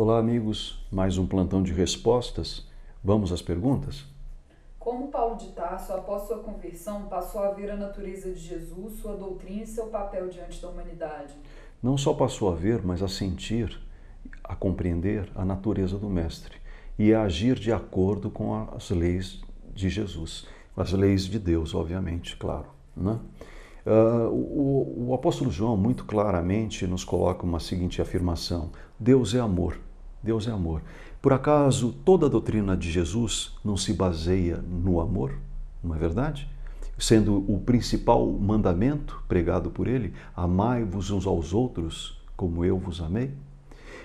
Olá, amigos. Mais um plantão de respostas. Vamos às perguntas? Como Paulo de Tarso, após sua conversão, passou a ver a natureza de Jesus, sua doutrina e seu papel diante da humanidade? Não só passou a ver, mas a sentir, a compreender a natureza do Mestre e a agir de acordo com as leis de Jesus, as leis de Deus, obviamente, claro. Né? Uh, o, o apóstolo João, muito claramente, nos coloca uma seguinte afirmação: Deus é amor. Deus é amor. Por acaso toda a doutrina de Jesus não se baseia no amor? Não é verdade? Sendo o principal mandamento pregado por ele: amai-vos uns aos outros como eu vos amei.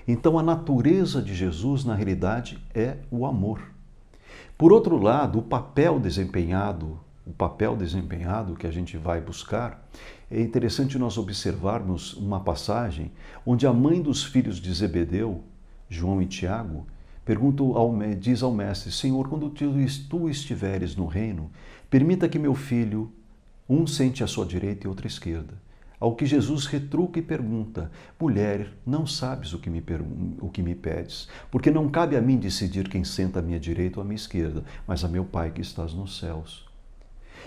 Então, a natureza de Jesus, na realidade, é o amor. Por outro lado, o papel desempenhado, o papel desempenhado que a gente vai buscar, é interessante nós observarmos uma passagem onde a mãe dos filhos de Zebedeu, João e Tiago, perguntam ao, diz ao mestre: Senhor, quando tu estiveres no reino, permita que meu filho, um sente à sua direita e outra esquerda. Ao que Jesus retruca e pergunta: Mulher, não sabes o que, me o que me pedes, porque não cabe a mim decidir quem senta à minha direita ou à minha esquerda, mas a meu Pai que estás nos céus.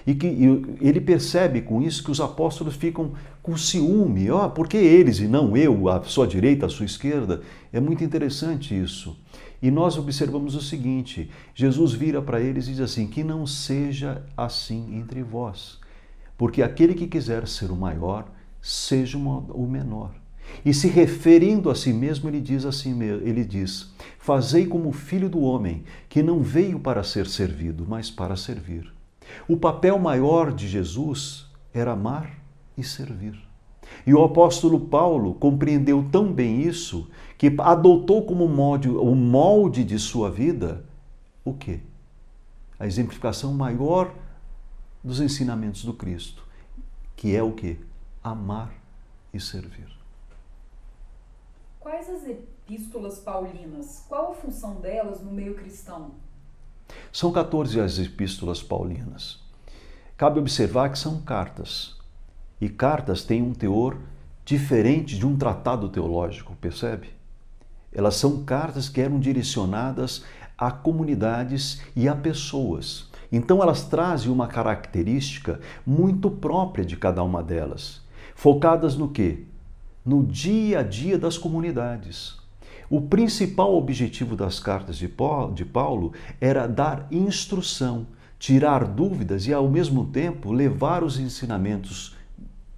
E que e ele percebe com isso que os apóstolos ficam com ciúme. Oh, por que eles e não eu, a sua direita, a sua esquerda? É muito interessante isso. E nós observamos o seguinte: Jesus vira para eles e diz assim: Que não seja assim entre vós, porque aquele que quiser ser o maior, seja o menor. E se referindo a si mesmo, ele diz assim, ele diz: Fazei como o filho do homem, que não veio para ser servido, mas para servir o papel maior de Jesus era amar e servir. E o apóstolo Paulo compreendeu tão bem isso que adotou como molde, o molde de sua vida o quê? A exemplificação maior dos ensinamentos do Cristo, que é o quê? Amar e servir. Quais as epístolas paulinas? Qual a função delas no meio cristão? São 14 as epístolas paulinas. Cabe observar que são cartas. E cartas têm um teor diferente de um tratado teológico, percebe? Elas são cartas que eram direcionadas a comunidades e a pessoas. Então elas trazem uma característica muito própria de cada uma delas, focadas no quê? No dia a dia das comunidades. O principal objetivo das cartas de Paulo era dar instrução, tirar dúvidas e, ao mesmo tempo, levar os ensinamentos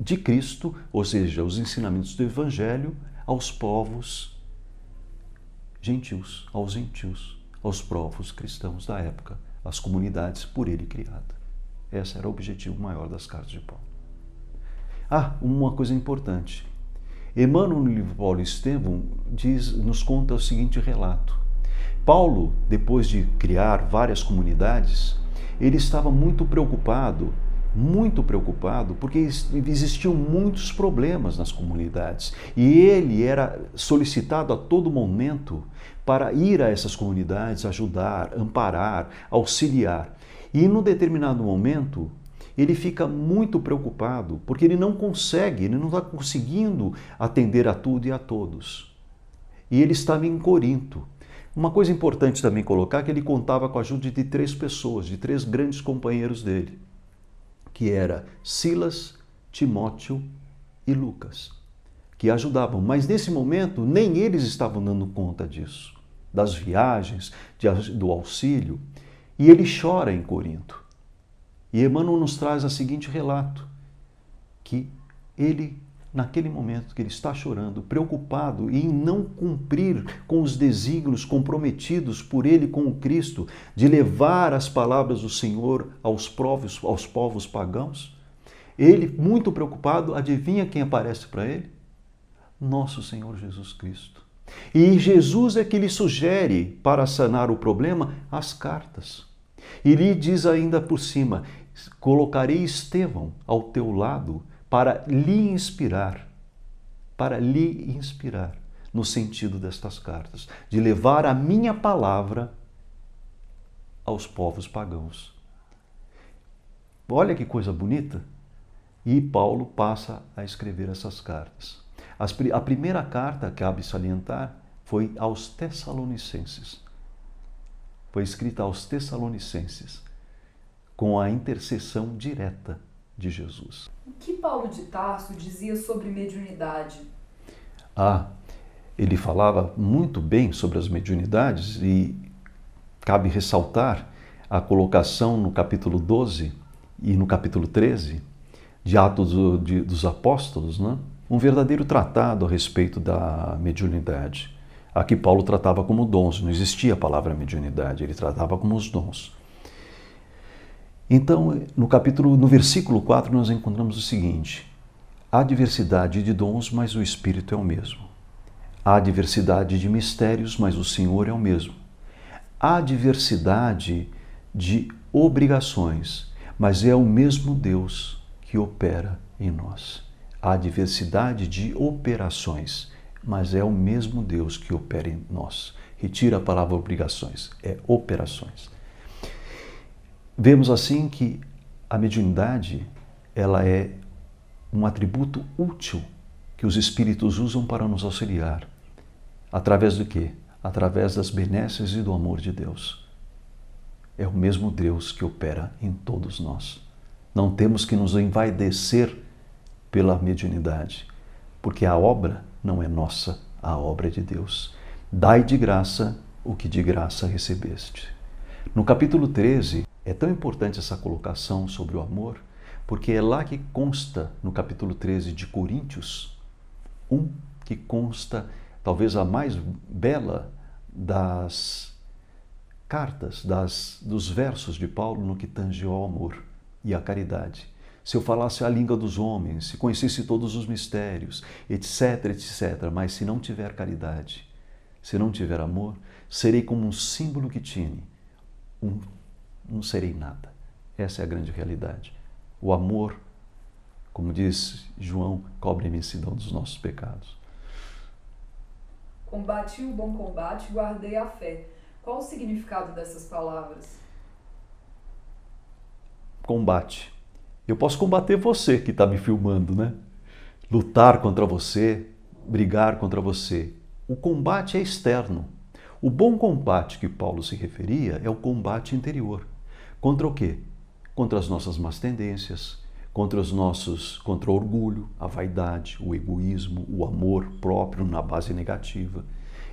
de Cristo, ou seja, os ensinamentos do Evangelho, aos povos gentios, aos gentios, aos povos cristãos da época, às comunidades por ele criadas. Esse era o objetivo maior das cartas de Paulo. Ah, uma coisa importante. Emmanuel, no livro Paulo Estevam diz, nos conta o seguinte relato. Paulo, depois de criar várias comunidades, ele estava muito preocupado, muito preocupado, porque existiam muitos problemas nas comunidades. E ele era solicitado a todo momento para ir a essas comunidades, ajudar, amparar, auxiliar. E num determinado momento, ele fica muito preocupado, porque ele não consegue, ele não está conseguindo atender a tudo e a todos. E ele estava em Corinto. Uma coisa importante também colocar é que ele contava com a ajuda de três pessoas, de três grandes companheiros dele, que era Silas, Timóteo e Lucas, que ajudavam. Mas nesse momento nem eles estavam dando conta disso, das viagens, de, do auxílio. E ele chora em Corinto. E Emmanuel nos traz a seguinte relato, que ele, naquele momento que ele está chorando, preocupado em não cumprir com os desígnios comprometidos por ele com o Cristo, de levar as palavras do Senhor aos, povos aos povos pagãos, ele, muito preocupado, adivinha quem aparece para ele? Nosso Senhor Jesus Cristo. E Jesus é que lhe sugere, para sanar o problema, as cartas. E lhe diz ainda por cima: Colocarei Estevão ao teu lado para lhe inspirar, para lhe inspirar no sentido destas cartas, de levar a minha palavra aos povos pagãos. Olha que coisa bonita! E Paulo passa a escrever essas cartas. a primeira carta, que cabe salientar, foi aos Tessalonicenses. Foi escrita aos Tessalonicenses com a intercessão direta de Jesus. O que Paulo de Tarso dizia sobre mediunidade? Ah, ele falava muito bem sobre as mediunidades e cabe ressaltar a colocação no capítulo 12 e no capítulo 13 de Atos dos Apóstolos, né? um verdadeiro tratado a respeito da mediunidade. Aqui Paulo tratava como dons, não existia a palavra mediunidade, ele tratava como os dons. Então, no capítulo, no versículo 4, nós encontramos o seguinte: há diversidade de dons, mas o Espírito é o mesmo. Há diversidade de mistérios, mas o Senhor é o mesmo. Há diversidade de obrigações, mas é o mesmo Deus que opera em nós. Há diversidade de operações, mas é o mesmo Deus que opera em nós. Retira a palavra obrigações, é operações. Vemos assim que a mediunidade ela é um atributo útil que os espíritos usam para nos auxiliar. Através do quê? Através das benesses e do amor de Deus. É o mesmo Deus que opera em todos nós. Não temos que nos envaidecer pela mediunidade, porque a obra não é nossa, a obra é de Deus. Dai de graça o que de graça recebeste. No capítulo 13, é tão importante essa colocação sobre o amor, porque é lá que consta, no capítulo 13 de Coríntios, um que consta, talvez a mais bela das cartas, das, dos versos de Paulo no que tange ao amor e à caridade. Se eu falasse a língua dos homens, se conhecesse todos os mistérios, etc., etc., mas se não tiver caridade, se não tiver amor, serei como um símbolo que tine não serei nada. Essa é a grande realidade. O amor, como diz João, cobre a imensidão dos nossos pecados. Combati o bom combate, guardei a fé. Qual o significado dessas palavras? Combate. Eu posso combater você que está me filmando, né? Lutar contra você, brigar contra você. O combate é externo o bom combate que Paulo se referia é o combate interior. Contra o quê? Contra as nossas más tendências, contra os nossos, contra o orgulho, a vaidade, o egoísmo, o amor próprio na base negativa.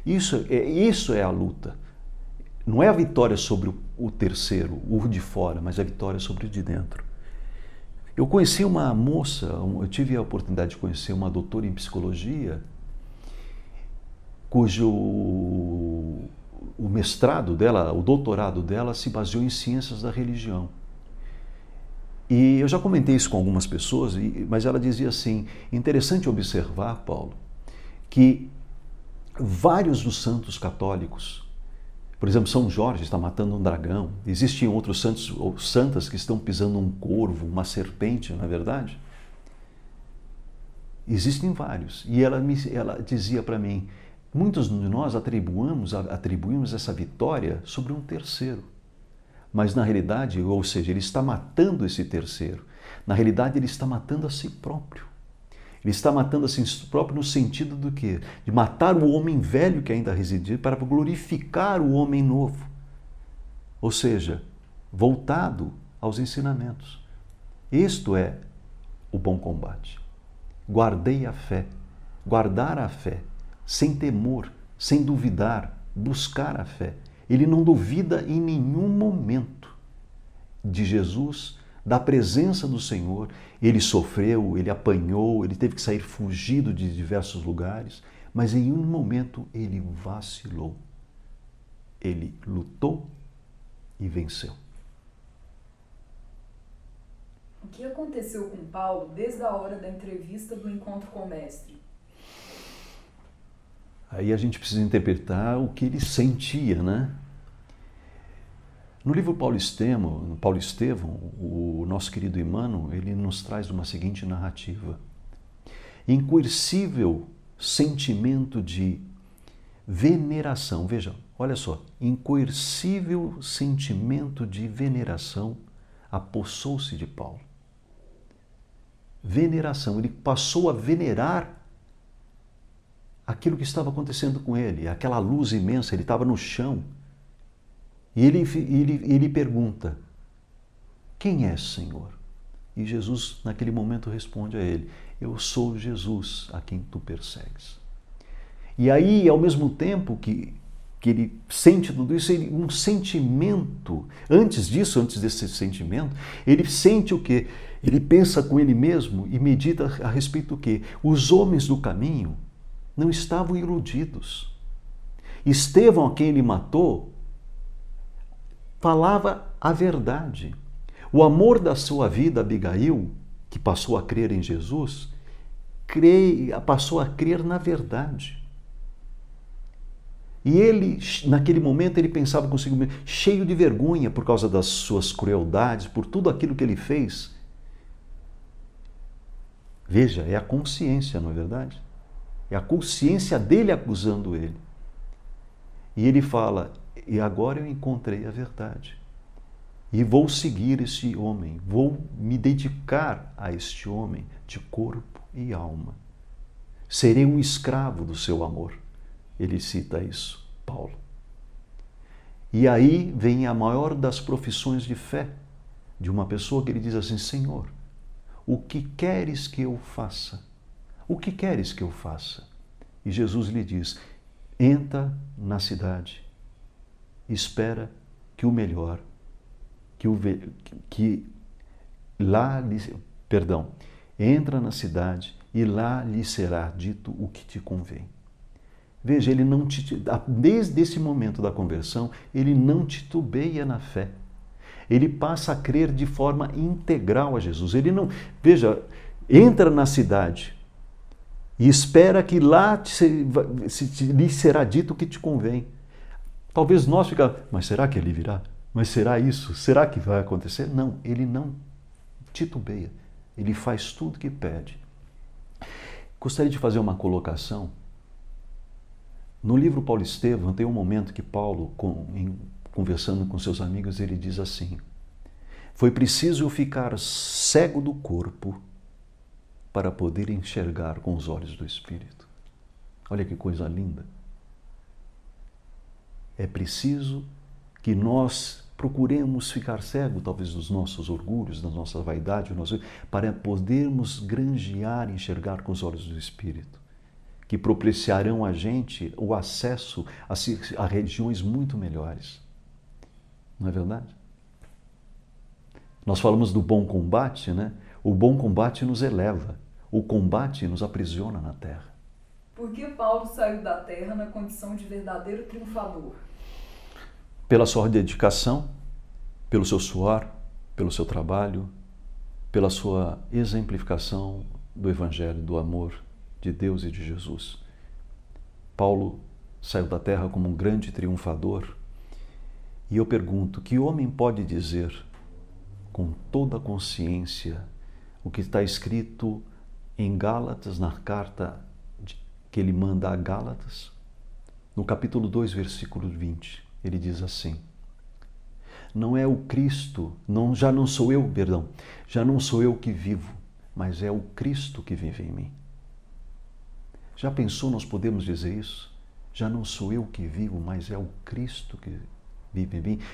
Isso é, isso é a luta. Não é a vitória sobre o, o terceiro, o de fora, mas a vitória sobre o de dentro. Eu conheci uma moça, eu tive a oportunidade de conhecer uma doutora em psicologia cujo o mestrado dela, o doutorado dela se baseou em ciências da religião. E eu já comentei isso com algumas pessoas, mas ela dizia assim: interessante observar, Paulo, que vários dos santos católicos, por exemplo, São Jorge está matando um dragão, existem outros santos ou santas que estão pisando um corvo, uma serpente, na é verdade? Existem vários. E ela, me, ela dizia para mim: Muitos de nós atribuímos, atribuímos essa vitória sobre um terceiro. Mas na realidade, ou seja, ele está matando esse terceiro. Na realidade, ele está matando a si próprio. Ele está matando a si próprio no sentido do quê? De matar o homem velho que ainda residia para glorificar o homem novo. Ou seja, voltado aos ensinamentos. Isto é o bom combate. Guardei a fé. Guardar a fé sem temor, sem duvidar, buscar a fé. Ele não duvida em nenhum momento de Jesus, da presença do Senhor. Ele sofreu, ele apanhou, ele teve que sair fugido de diversos lugares, mas em um momento ele vacilou. Ele lutou e venceu. O que aconteceu com Paulo desde a hora da entrevista do encontro com o Mestre? Aí a gente precisa interpretar o que ele sentia, né? No livro Paulo, Estemo, Paulo Estevão, o nosso querido Imano, ele nos traz uma seguinte narrativa. Incoercível sentimento de veneração. Veja, olha só. Incoercível sentimento de veneração apossou-se de Paulo. Veneração. Ele passou a venerar aquilo que estava acontecendo com ele, aquela luz imensa, ele estava no chão. E ele, ele, ele pergunta: Quem é, Senhor? E Jesus, naquele momento, responde a ele: Eu sou Jesus a quem tu persegues. E aí, ao mesmo tempo que, que ele sente tudo isso, ele, um sentimento, antes disso, antes desse sentimento, ele sente o quê? Ele pensa com ele mesmo e medita a respeito do quê? Os homens do caminho não estavam iludidos. Estevão, a quem ele matou, falava a verdade. O amor da sua vida, Abigail, que passou a crer em Jesus, passou a crer na verdade. E ele, naquele momento, ele pensava consigo mesmo, cheio de vergonha por causa das suas crueldades, por tudo aquilo que ele fez. Veja, é a consciência, não é verdade? É a consciência dele acusando ele. E ele fala: E agora eu encontrei a verdade. E vou seguir esse homem, vou me dedicar a este homem de corpo e alma. Serei um escravo do seu amor. Ele cita isso, Paulo. E aí vem a maior das profissões de fé de uma pessoa que ele diz assim: Senhor, o que queres que eu faça? O que queres que eu faça? E Jesus lhe diz: Entra na cidade, espera que o melhor, que o que lá lhe, perdão, entra na cidade e lá lhe será dito o que te convém. Veja, ele não te, desde esse momento da conversão, ele não titubeia na fé. Ele passa a crer de forma integral a Jesus. Ele não, veja, entra na cidade, e espera que lá te, se, te, lhe será dito o que te convém. Talvez nós ficamos, mas será que ele virá? Mas será isso? Será que vai acontecer? Não, ele não titubeia. Ele faz tudo que pede. Gostaria de fazer uma colocação. No livro Paulo Estevam, tem um momento que Paulo, com, em, conversando com seus amigos, ele diz assim: Foi preciso ficar cego do corpo para poder enxergar com os olhos do Espírito. Olha que coisa linda! É preciso que nós procuremos ficar cego, talvez, dos nossos orgulhos, da nossa vaidade, para podermos granjear, enxergar com os olhos do Espírito, que propiciarão a gente o acesso a, a regiões muito melhores. Não é verdade? Nós falamos do bom combate, né? O bom combate nos eleva. O combate nos aprisiona na terra. Por que Paulo saiu da terra na condição de verdadeiro triunfador? Pela sua dedicação, pelo seu suor, pelo seu trabalho, pela sua exemplificação do Evangelho, do amor de Deus e de Jesus. Paulo saiu da terra como um grande triunfador. E eu pergunto: que homem pode dizer com toda a consciência o que está escrito em Gálatas, na carta que ele manda a Gálatas, no capítulo 2, versículo 20, ele diz assim: Não é o Cristo, não já não sou eu, perdão, já não sou eu que vivo, mas é o Cristo que vive em mim. Já pensou nós podemos dizer isso? Já não sou eu que vivo, mas é o Cristo que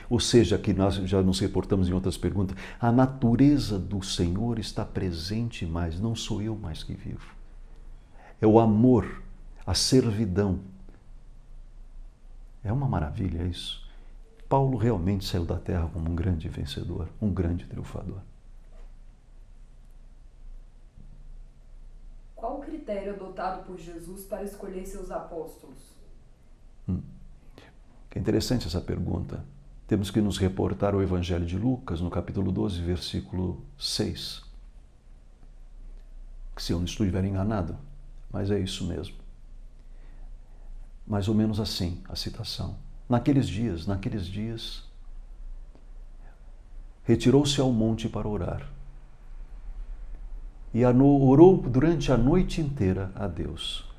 ou seja, que nós já nos reportamos em outras perguntas, a natureza do Senhor está presente mais, não sou eu mais que vivo. É o amor, a servidão. É uma maravilha isso. Paulo realmente saiu da terra como um grande vencedor, um grande triunfador. Qual o critério adotado por Jesus para escolher seus apóstolos? Hum. É interessante essa pergunta. Temos que nos reportar ao Evangelho de Lucas, no capítulo 12, versículo 6. se eu não estiver enganado, mas é isso mesmo. Mais ou menos assim a citação. Naqueles dias, naqueles dias, retirou-se ao monte para orar. E orou durante a noite inteira a Deus.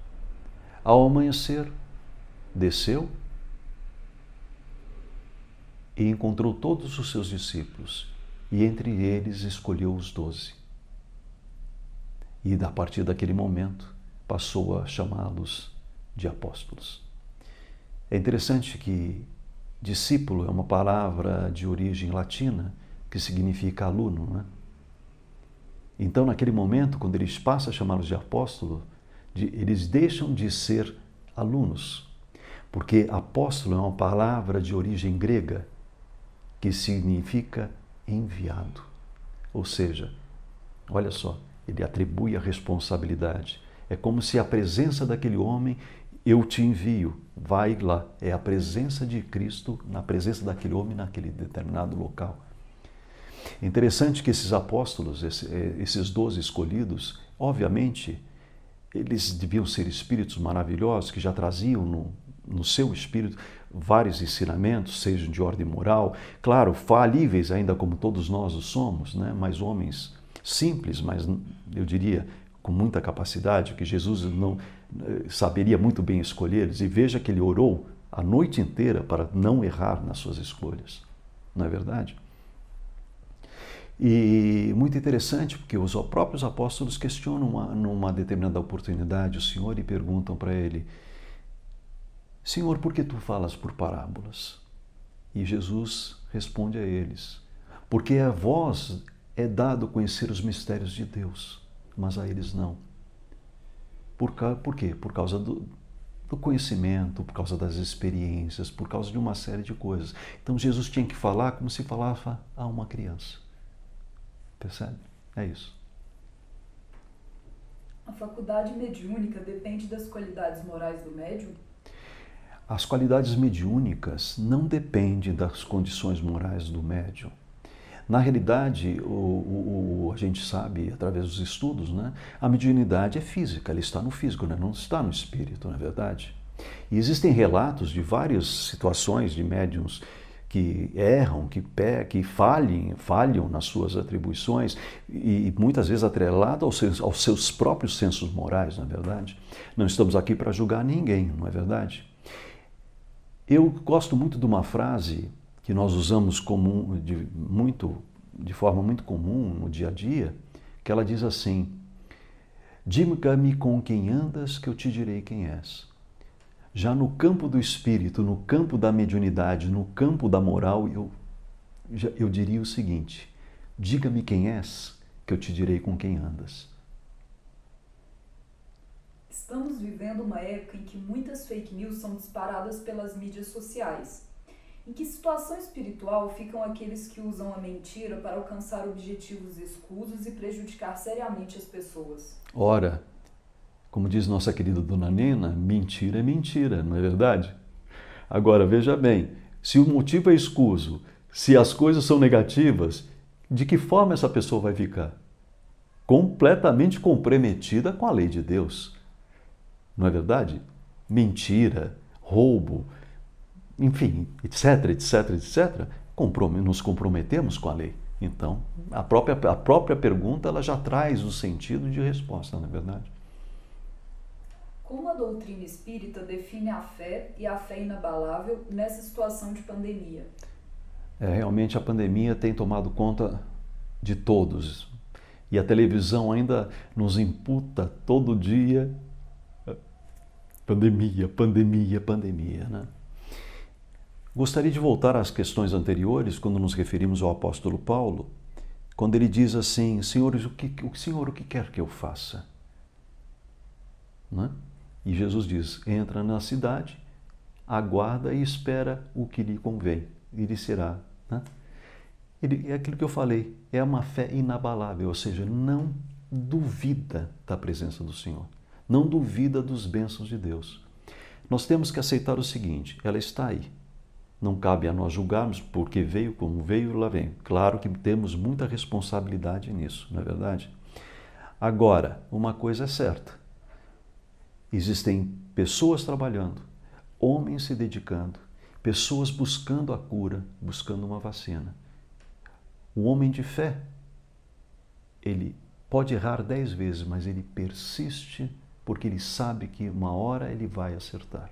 Ao amanhecer, desceu e encontrou todos os seus discípulos, e entre eles escolheu os doze. E a partir daquele momento passou a chamá-los de apóstolos. É interessante que discípulo é uma palavra de origem latina que significa aluno, né? Então, naquele momento, quando eles passam a chamá-los de apóstolo, de, eles deixam de ser alunos, porque apóstolo é uma palavra de origem grega que significa enviado. Ou seja, olha só, ele atribui a responsabilidade. É como se a presença daquele homem, eu te envio, vai lá. É a presença de Cristo na presença daquele homem naquele determinado local. Interessante que esses apóstolos, eh, esses doze escolhidos, obviamente, eles deviam ser espíritos maravilhosos que já traziam no, no seu espírito vários ensinamentos, sejam de ordem moral, claro, falíveis ainda como todos nós o somos, né? mas homens simples, mas eu diria com muita capacidade, que Jesus não eh, saberia muito bem escolhê-los, e veja que ele orou a noite inteira para não errar nas suas escolhas. Não é verdade? E muito interessante, porque os próprios apóstolos questionam numa, numa determinada oportunidade o Senhor e perguntam para ele: Senhor, por que tu falas por parábolas? E Jesus responde a eles: Porque a vós é dado conhecer os mistérios de Deus, mas a eles não. Por, por quê? Por causa do, do conhecimento, por causa das experiências, por causa de uma série de coisas. Então Jesus tinha que falar como se falava a uma criança. Percebe? É isso. A faculdade mediúnica depende das qualidades morais do médium? As qualidades mediúnicas não dependem das condições morais do médium. Na realidade, o, o, o, a gente sabe através dos estudos, né? a mediunidade é física, ela está no físico, né? não está no espírito, não é verdade? E existem relatos de várias situações de médiums que erram, que, pé, que falhem, falham nas suas atribuições e, muitas vezes atrelado aos seus, aos seus próprios sensos morais, na é verdade? Não estamos aqui para julgar ninguém, não é verdade? Eu gosto muito de uma frase que nós usamos comum, de, muito, de forma muito comum no dia a dia, que ela diz assim: Diga-me com quem andas, que eu te direi quem és. Já no campo do espírito, no campo da mediunidade, no campo da moral, eu, eu diria o seguinte: Diga-me quem és, que eu te direi com quem andas. Estamos vivendo uma época em que muitas fake news são disparadas pelas mídias sociais. Em que situação espiritual ficam aqueles que usam a mentira para alcançar objetivos escusos e prejudicar seriamente as pessoas? Ora, como diz nossa querida dona Nena, mentira é mentira, não é verdade? Agora, veja bem, se o motivo é escuso, se as coisas são negativas, de que forma essa pessoa vai ficar? Completamente comprometida com a lei de Deus não é verdade? Mentira, roubo, enfim, etc, etc, etc. nos comprometemos com a lei. Então, a própria, a própria pergunta ela já traz o sentido de resposta, na é verdade. Como a doutrina espírita define a fé e a fé inabalável nessa situação de pandemia? É, realmente a pandemia tem tomado conta de todos. E a televisão ainda nos imputa todo dia Pandemia, pandemia, pandemia. Né? Gostaria de voltar às questões anteriores, quando nos referimos ao apóstolo Paulo, quando ele diz assim: Senhores, o que, o Senhor, o que quer que eu faça? Né? E Jesus diz: Entra na cidade, aguarda e espera o que lhe convém, e lhe será. Né? Ele, é aquilo que eu falei, é uma fé inabalável, ou seja, não duvida da presença do Senhor não duvida dos bênçãos de Deus. Nós temos que aceitar o seguinte: ela está aí. Não cabe a nós julgarmos porque veio como veio, lá vem. Claro que temos muita responsabilidade nisso, não é verdade? Agora, uma coisa é certa: existem pessoas trabalhando, homens se dedicando, pessoas buscando a cura, buscando uma vacina. O homem de fé, ele pode errar dez vezes, mas ele persiste porque ele sabe que uma hora ele vai acertar.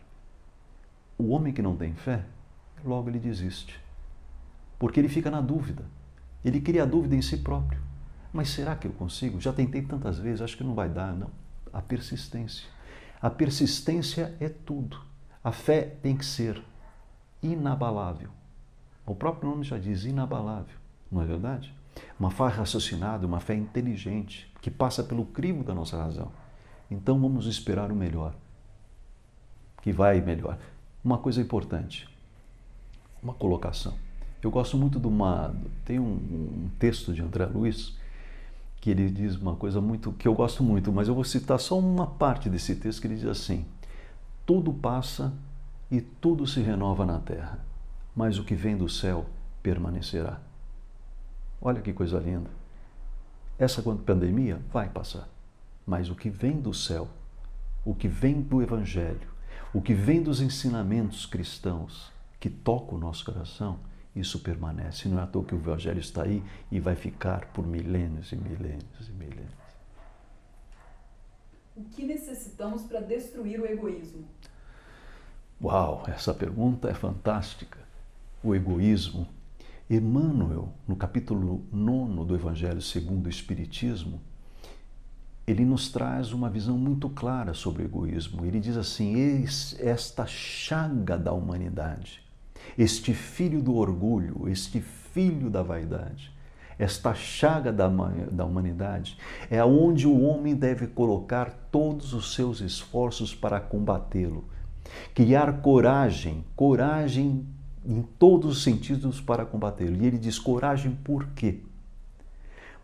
O homem que não tem fé, logo ele desiste, porque ele fica na dúvida. Ele cria dúvida em si próprio. Mas será que eu consigo? Já tentei tantas vezes, acho que não vai dar, não. A persistência. A persistência é tudo. A fé tem que ser inabalável. O próprio nome já diz inabalável, não é verdade? Uma fé raciocinada, uma fé inteligente, que passa pelo crivo da nossa razão. Então vamos esperar o melhor, que vai melhor. Uma coisa importante, uma colocação. Eu gosto muito de uma. Tem um, um, texto de André Luiz que ele diz uma coisa muito que eu gosto muito, mas eu vou citar só uma parte desse texto que ele diz assim: Tudo passa e tudo se renova na terra, mas o que vem do céu permanecerá. Olha que coisa linda. Essa pandemia vai passar. Mas o que vem do céu, o que vem do Evangelho, o que vem dos ensinamentos cristãos que toca o nosso coração, isso permanece. Não é à toa que o Evangelho está aí e vai ficar por milênios e milênios e milênios. O que necessitamos para destruir o egoísmo? Uau, essa pergunta é fantástica. O egoísmo. Emmanuel, no capítulo 9 do Evangelho segundo o Espiritismo, ele nos traz uma visão muito clara sobre o egoísmo. Ele diz assim: esta chaga da humanidade, este filho do orgulho, este filho da vaidade, esta chaga da, da humanidade é onde o homem deve colocar todos os seus esforços para combatê-lo, criar coragem, coragem em todos os sentidos para combatê-lo. E ele diz: coragem por quê?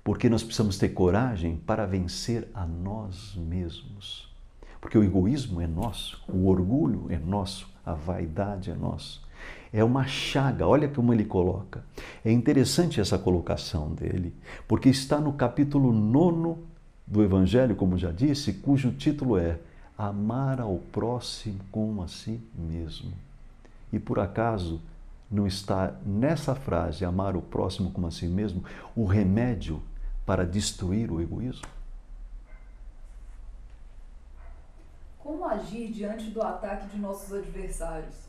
Porque nós precisamos ter coragem para vencer a nós mesmos. Porque o egoísmo é nosso, o orgulho é nosso, a vaidade é nosso. É uma chaga, olha como ele coloca. É interessante essa colocação dele, porque está no capítulo 9 do Evangelho, como já disse, cujo título é Amar ao próximo como a si mesmo. E por acaso não está nessa frase, amar o próximo como a si mesmo, o remédio para destruir o egoísmo? Como agir diante do ataque de nossos adversários?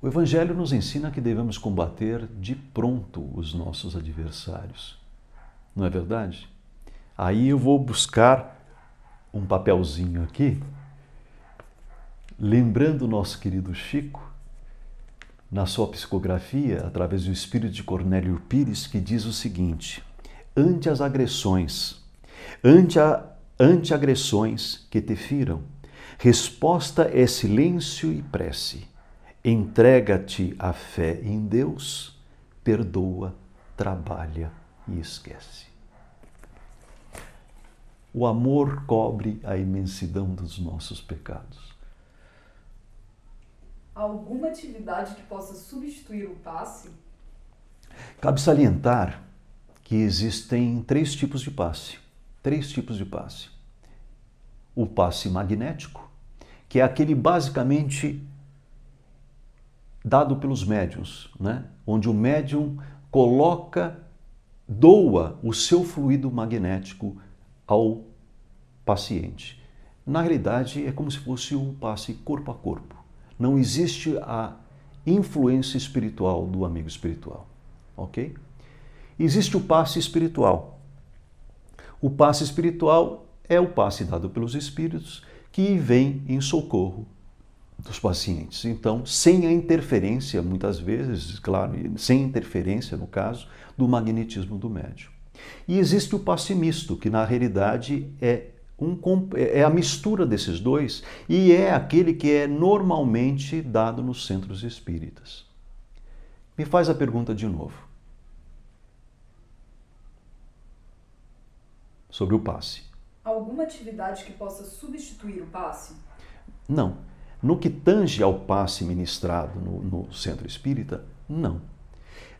O Evangelho nos ensina que devemos combater de pronto os nossos adversários. Não é verdade? Aí eu vou buscar um papelzinho aqui, lembrando o nosso querido Chico, na sua psicografia, através do espírito de Cornélio Pires, que diz o seguinte: ante as agressões, ante, a, ante agressões que te firam. Resposta é silêncio e prece. Entrega-te à fé em Deus, perdoa, trabalha e esquece. O amor cobre a imensidão dos nossos pecados. Alguma atividade que possa substituir o passe? Cabe salientar que existem três tipos de passe. Três tipos de passe. O passe magnético, que é aquele basicamente dado pelos médiums, né? onde o médium coloca, doa o seu fluido magnético ao paciente. Na realidade, é como se fosse um passe corpo a corpo. Não existe a influência espiritual do amigo espiritual, ok? Existe o passe espiritual. O passe espiritual é o passe dado pelos espíritos que vem em socorro dos pacientes. Então, sem a interferência, muitas vezes, claro, sem interferência, no caso, do magnetismo do médium. E existe o passe misto, que na realidade é, um, é, é a mistura desses dois e é aquele que é normalmente dado nos centros espíritas. Me faz a pergunta de novo. sobre o passe. Alguma atividade que possa substituir o passe? Não. No que tange ao passe ministrado no, no centro espírita, não.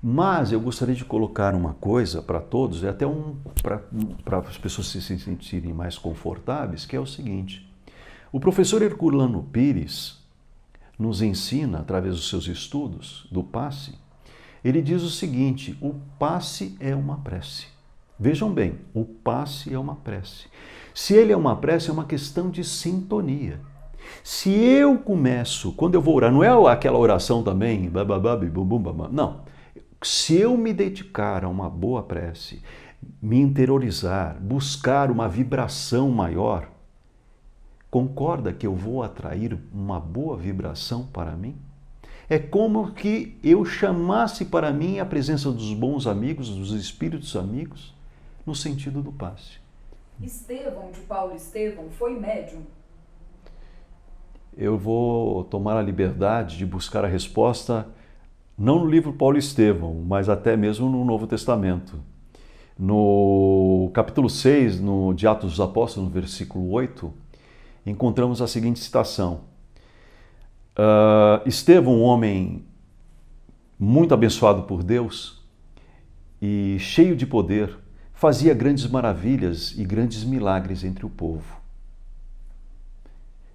Mas eu gostaria de colocar uma coisa para todos, e até um, para as pessoas se sentirem mais confortáveis, que é o seguinte: o professor Herculano Pires nos ensina, através dos seus estudos do passe, ele diz o seguinte: o passe é uma prece. Vejam bem, o passe é uma prece. Se ele é uma prece, é uma questão de sintonia. Se eu começo, quando eu vou orar, não é aquela oração também, não. Se eu me dedicar a uma boa prece, me interiorizar, buscar uma vibração maior, concorda que eu vou atrair uma boa vibração para mim? É como que eu chamasse para mim a presença dos bons amigos, dos espíritos amigos, no sentido do passe. Estevão, de Paulo Estevão, foi médium? Eu vou tomar a liberdade de buscar a resposta não no livro Paulo Estevão, mas até mesmo no Novo Testamento. No capítulo 6, no de Atos dos Apóstolos, no versículo 8, encontramos a seguinte citação. Uh, Estevão, um homem muito abençoado por Deus e cheio de poder, fazia grandes maravilhas e grandes milagres entre o povo.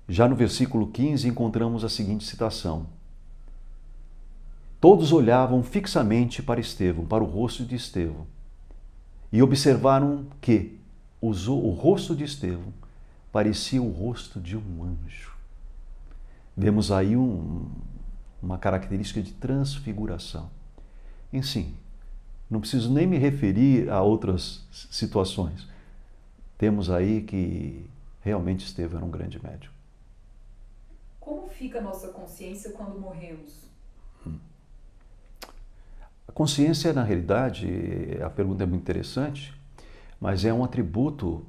Já no versículo 15 encontramos a seguinte citação: Todos olhavam fixamente para Estevão, para o rosto de Estevão, e observaram que o rosto de Estevão parecia o rosto de um anjo. Vemos aí um, uma característica de transfiguração. sim, não preciso nem me referir a outras situações. Temos aí que realmente Estevam era um grande médico. Como fica a nossa consciência quando morremos? Hum. A consciência, na realidade, a pergunta é muito interessante, mas é um atributo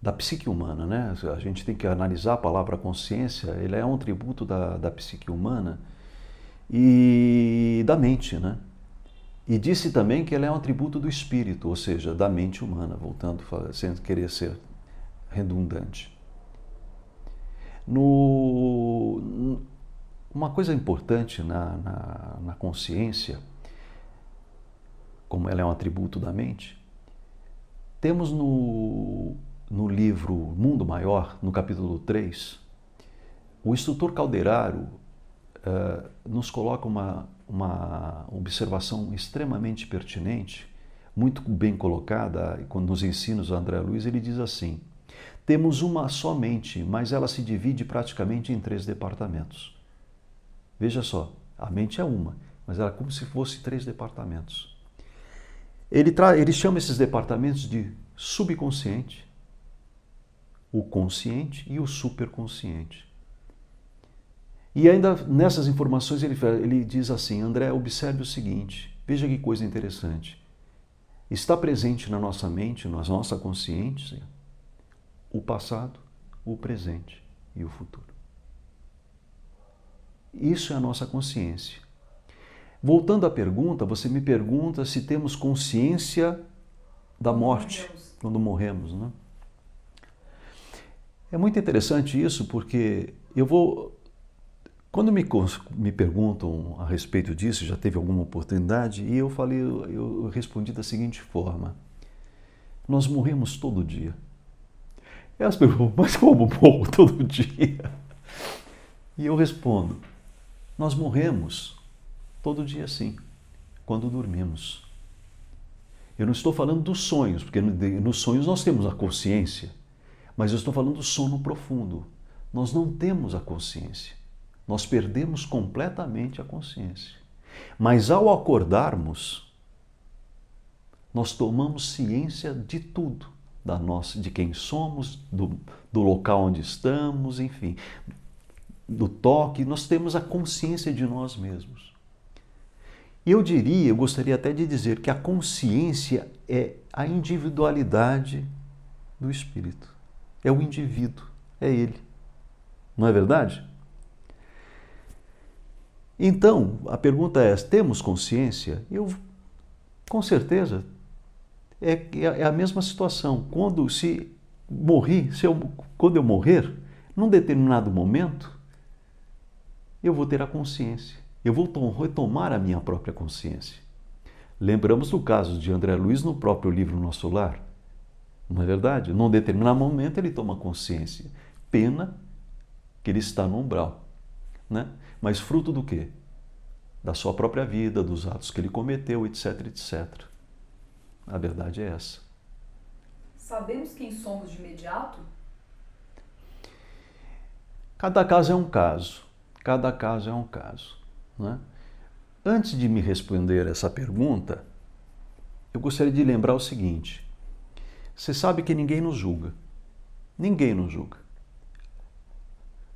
da psique humana, né? A gente tem que analisar a palavra consciência, ele é um atributo da, da psique humana e da mente, né? E disse também que ela é um atributo do espírito, ou seja, da mente humana, voltando, sem querer ser redundante. No, uma coisa importante na, na, na consciência, como ela é um atributo da mente, temos no, no livro Mundo Maior, no capítulo 3, o instrutor Calderaro uh, nos coloca uma uma observação extremamente pertinente, muito bem colocada, quando nos ensina o André Luiz, ele diz assim: temos uma só mente, mas ela se divide praticamente em três departamentos. Veja só, a mente é uma, mas ela é como se fosse três departamentos. Ele, tra... ele chama esses departamentos de subconsciente, o consciente e o superconsciente. E ainda nessas informações ele, ele diz assim: André, observe o seguinte, veja que coisa interessante. Está presente na nossa mente, na nossa consciência, o passado, o presente e o futuro. Isso é a nossa consciência. Voltando à pergunta, você me pergunta se temos consciência da morte quando morremos, né? É muito interessante isso porque eu vou quando me, me perguntam a respeito disso, já teve alguma oportunidade, e eu falei, eu, respondi da seguinte forma: Nós morremos todo dia. E elas perguntam, mas como morro todo dia? E eu respondo: Nós morremos todo dia sim, quando dormimos. Eu não estou falando dos sonhos, porque nos sonhos nós temos a consciência, mas eu estou falando do sono profundo. Nós não temos a consciência nós perdemos completamente a consciência. Mas ao acordarmos, nós tomamos ciência de tudo, da nossa, de quem somos, do, do local onde estamos, enfim, do toque, nós temos a consciência de nós mesmos. eu diria, eu gostaria até de dizer que a consciência é a individualidade do espírito. É o indivíduo, é ele. Não é verdade? Então, a pergunta é: temos consciência? Eu, com certeza, é, é, é a mesma situação. Quando se morri, se eu, quando eu morrer, num determinado momento, eu vou ter a consciência. Eu vou retomar a minha própria consciência. Lembramos do caso de André Luiz no próprio livro Nosso Lar. Não é verdade? Num determinado momento ele toma consciência. Pena que ele está no umbral. Né? Mas fruto do quê? Da sua própria vida, dos atos que ele cometeu, etc, etc. A verdade é essa. Sabemos quem somos de imediato? Cada caso é um caso. Cada caso é um caso. Né? Antes de me responder essa pergunta, eu gostaria de lembrar o seguinte: você sabe que ninguém nos julga. Ninguém nos julga.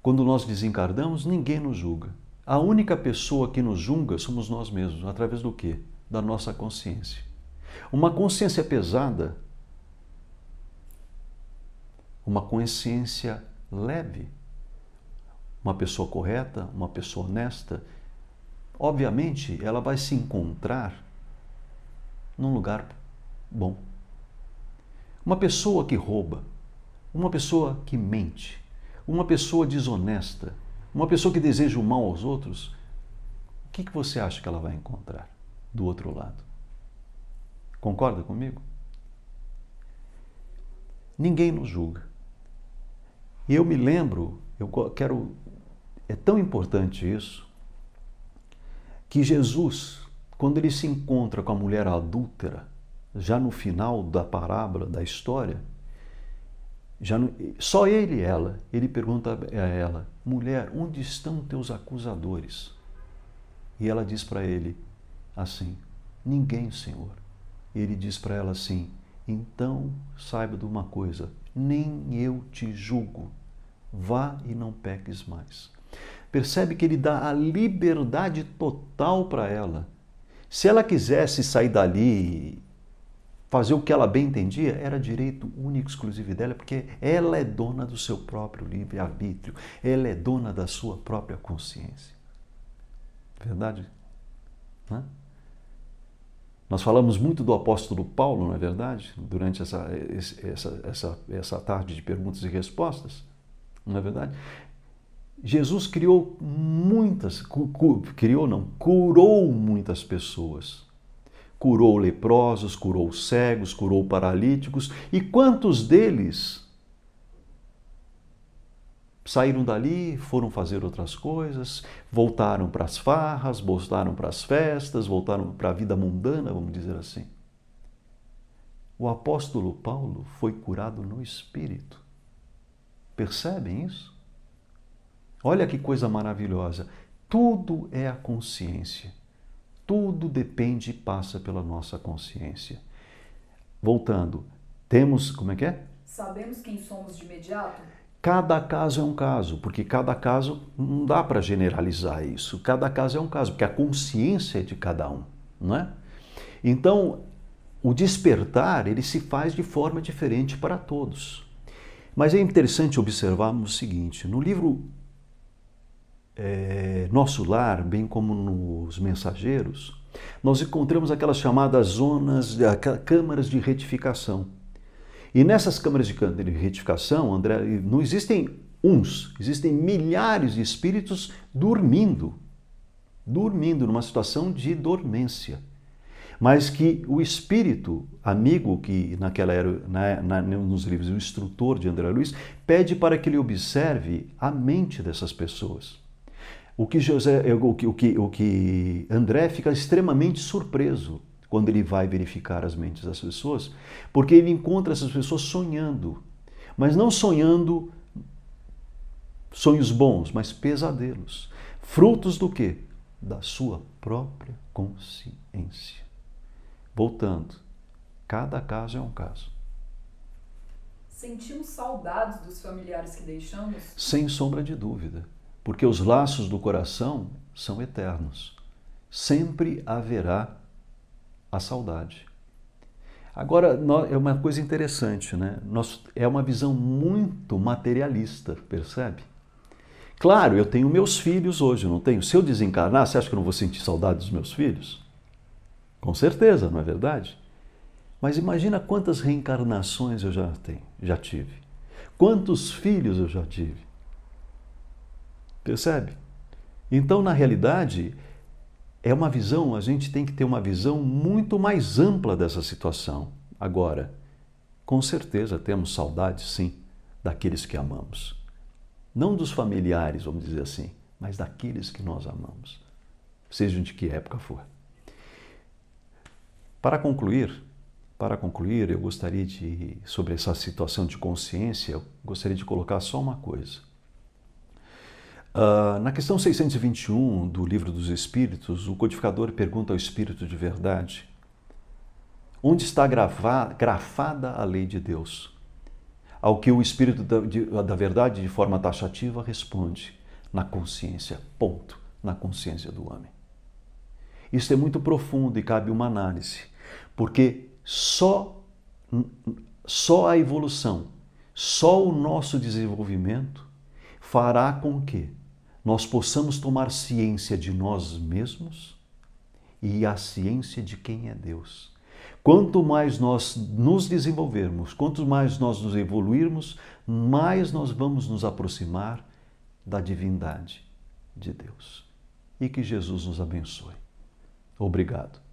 Quando nós desencarnamos, ninguém nos julga. A única pessoa que nos julga somos nós mesmos, através do quê? Da nossa consciência. Uma consciência pesada, uma consciência leve, uma pessoa correta, uma pessoa honesta, obviamente ela vai se encontrar num lugar bom. Uma pessoa que rouba, uma pessoa que mente, uma pessoa desonesta, uma pessoa que deseja o mal aos outros, o que, que você acha que ela vai encontrar do outro lado? Concorda comigo? Ninguém nos julga. E eu me lembro, eu quero. É tão importante isso, que Jesus, quando ele se encontra com a mulher adúltera, já no final da parábola, da história, já não, só ele e ela. Ele pergunta a ela: mulher, onde estão teus acusadores? E ela diz para ele assim: ninguém, Senhor. ele diz para ela assim: então saiba de uma coisa, nem eu te julgo. Vá e não peques mais. Percebe que ele dá a liberdade total para ela. Se ela quisesse sair dali fazer o que ela bem entendia era direito único exclusivo dela, porque ela é dona do seu próprio livre-arbítrio, ela é dona da sua própria consciência. Verdade? Né? Nós falamos muito do apóstolo Paulo, não é verdade? Durante essa, essa, essa, essa tarde de perguntas e respostas, não é verdade? Jesus criou muitas, cu, cu, criou não, curou muitas pessoas curou leprosos, curou cegos, curou paralíticos, e quantos deles saíram dali, foram fazer outras coisas, voltaram para as farras, voltaram para as festas, voltaram para a vida mundana, vamos dizer assim. O apóstolo Paulo foi curado no espírito. Percebem isso? Olha que coisa maravilhosa. Tudo é a consciência. Tudo depende e passa pela nossa consciência. Voltando, temos, como é que é? Sabemos quem somos de imediato? Cada caso é um caso, porque cada caso não dá para generalizar isso. Cada caso é um caso, porque a consciência é de cada um, não é? Então, o despertar, ele se faz de forma diferente para todos. Mas é interessante observarmos o seguinte, no livro é, Nosso Lar, bem como nos Mensageiros, nós encontramos aquelas chamadas zonas, câmaras de retificação. E nessas câmaras de retificação, André, não existem uns, existem milhares de espíritos dormindo, dormindo numa situação de dormência. Mas que o espírito amigo, que naquela era, na, na, nos livros, o instrutor de André Luiz, pede para que ele observe a mente dessas pessoas. O que, José, eh, o que, o que, o que André fica extremamente surpreso quando ele vai verificar as mentes das pessoas, porque ele encontra essas pessoas sonhando, mas não sonhando sonhos bons, mas pesadelos, frutos do quê? Da sua própria consciência. Voltando, cada caso é um caso. Sentimos saudades dos familiares que deixamos? Sem sombra de dúvida porque os laços do coração são eternos. Sempre haverá a saudade. Agora, é uma coisa interessante, né? É uma visão muito materialista, percebe? Claro, eu tenho meus filhos hoje, não tenho? Se eu desencarnar, você acha que eu não vou sentir saudade dos meus filhos? Com certeza, não é verdade? Mas imagina quantas reencarnações eu já tenho, já tive. Quantos filhos eu já tive. Percebe? Então, na realidade, é uma visão, a gente tem que ter uma visão muito mais ampla dessa situação. Agora, com certeza temos saudade, sim, daqueles que amamos. Não dos familiares, vamos dizer assim, mas daqueles que nós amamos, seja de que época for. Para concluir, para concluir, eu gostaria de, sobre essa situação de consciência, eu gostaria de colocar só uma coisa. Ah, na questão 621 do Livro dos Espíritos, o codificador pergunta ao Espírito de Verdade onde está gravada grafada a lei de Deus. Ao que o Espírito da, de, da Verdade, de forma taxativa, responde: na consciência, ponto, na consciência do homem. Isso é muito profundo e cabe uma análise, porque só, só a evolução, só o nosso desenvolvimento fará com que nós possamos tomar ciência de nós mesmos e a ciência de quem é Deus. Quanto mais nós nos desenvolvermos, quanto mais nós nos evoluirmos, mais nós vamos nos aproximar da divindade de Deus. E que Jesus nos abençoe. Obrigado.